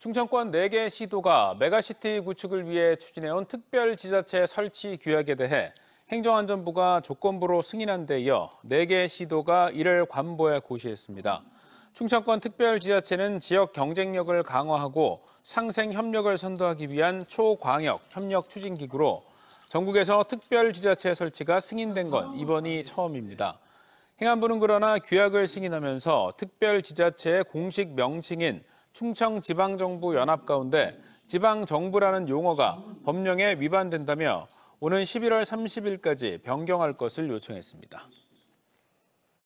충청권 4개 시도가 메가시티 구축을 위해 추진해온 특별 지자체 설치 규약에 대해 행정안전부가 조건부로 승인한 데 이어 4개 시도가 이를 관보에 고시했습니다. 충청권 특별지자체는 지역 경쟁력을 강화하고 상생 협력을 선도하기 위한 초광역 협력 추진 기구로 전국에서 특별지자체 설치가 승인된 건 이번이 처음입니다. 행안부는 그러나 규약을 승인하면서 특별지자체의 공식 명칭인 충청지방정부 연합 가운데 지방정부라는 용어가 법령에 위반된다며 오는 11월 30일까지 변경할 것을 요청했습니다.